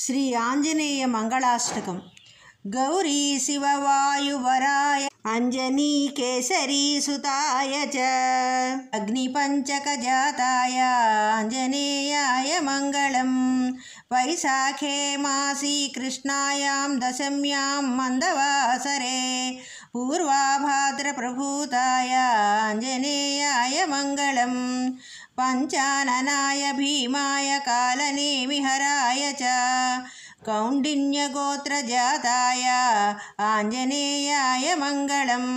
श्री आञ्जनेयमङ्गलाष्टकं गौरीशिववायुवराय आञ्जनीकेसरीसुताय च अग्निपञ्चकजाताय आञ्जनेयाय मङ्गलं वैशाखे कृष्णायां दशम्यां मन्दवासरे पूर्वाभाद्रप्रभूताय आञ्जनेयाय मङ्गलं पञ्चाननाय भीमाय कालनेमिहराय च कौण्डिन्यगोत्रजाताय आञ्जनेयाय मङ्गलम्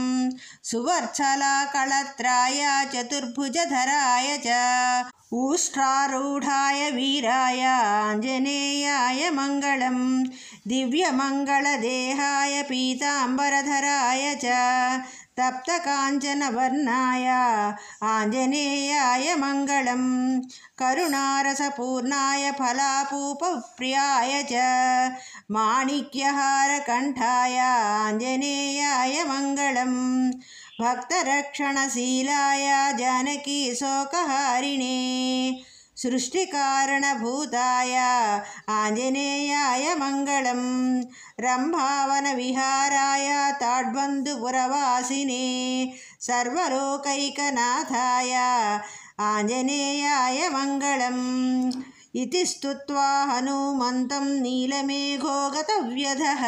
सुवर्छलाकळत्राय चतुर्भुजधराय च उष्ट्रारूढाय वीराय आञ्जनेयाय मङ्गलम् दिव्यमङ्गलदेहाय पीताम्बरधराय च तप्तकाञ्चनवर्णाय आञ्जनेयाय मङ्गलं करुणारसपूर्णाय फलापूपप्रियाय च माणिक्यहारकण्ठाय आञ्जनेयाय मङ्गलं भक्तरक्षणशीलाय जानकीशोकहारिणे सृष्टिकारणभूताय आञ्जनेयाय मङ्गलं रम्भावनविहाराय ताड्बन्धुपुरवासिने सर्वलोकैकनाथाय आञ्जनेयाय मङ्गलम् इति स्तुत्वा हनुमन्तं नीलमेघो गतव्यधः